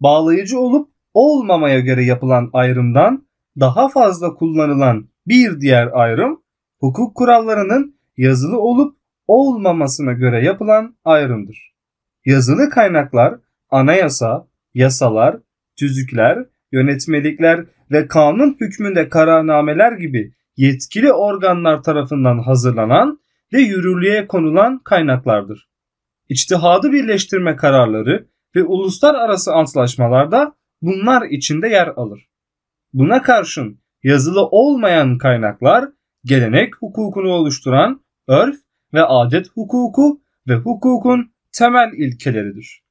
bağlayıcı olup olmamaya göre yapılan ayrımdan daha fazla kullanılan bir diğer ayrım hukuk kurallarının yazılı olup olmamasına göre yapılan ayrımdır. Yazılı kaynaklar anayasa, yasalar, tüzükler, yönetmelikler ve kanun hükmünde kararnameler gibi yetkili organlar tarafından hazırlanan ve yürürlüğe konulan kaynaklardır. İçtihadı birleştirme kararları ve uluslararası antlaşmalarda bunlar içinde yer alır. Buna karşın yazılı olmayan kaynaklar gelenek hukukunu oluşturan örf ve adet hukuku ve hukukun temel ilkeleridir.